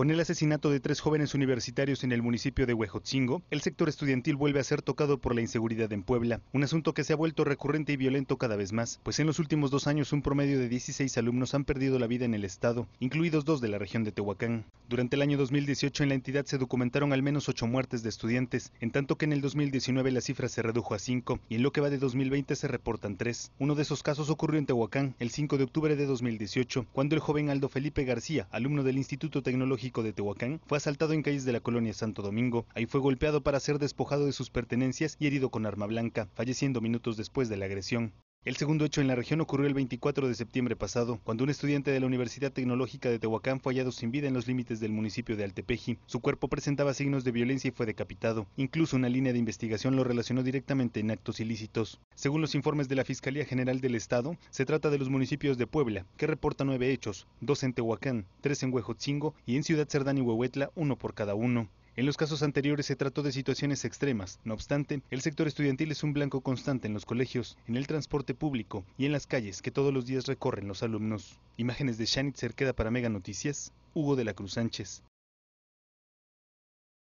Con el asesinato de tres jóvenes universitarios en el municipio de Huejotzingo, el sector estudiantil vuelve a ser tocado por la inseguridad en Puebla, un asunto que se ha vuelto recurrente y violento cada vez más, pues en los últimos dos años un promedio de 16 alumnos han perdido la vida en el estado, incluidos dos de la región de Tehuacán. Durante el año 2018 en la entidad se documentaron al menos ocho muertes de estudiantes, en tanto que en el 2019 la cifra se redujo a cinco y en lo que va de 2020 se reportan tres. Uno de esos casos ocurrió en Tehuacán el 5 de octubre de 2018, cuando el joven Aldo Felipe García, alumno del Instituto Tecnológico de Tehuacán, fue asaltado en calles de la colonia Santo Domingo. Ahí fue golpeado para ser despojado de sus pertenencias y herido con arma blanca, falleciendo minutos después de la agresión. El segundo hecho en la región ocurrió el 24 de septiembre pasado, cuando un estudiante de la Universidad Tecnológica de Tehuacán fue hallado sin vida en los límites del municipio de Altepeji. Su cuerpo presentaba signos de violencia y fue decapitado. Incluso una línea de investigación lo relacionó directamente en actos ilícitos. Según los informes de la Fiscalía General del Estado, se trata de los municipios de Puebla, que reporta nueve hechos, dos en Tehuacán, tres en Huejotzingo y en Ciudad Cerdán y Huehuetla, uno por cada uno. En los casos anteriores se trató de situaciones extremas, no obstante, el sector estudiantil es un blanco constante en los colegios, en el transporte público y en las calles que todos los días recorren los alumnos. Imágenes de Shanitzer queda para Mega Noticias, Hugo de la Cruz Sánchez.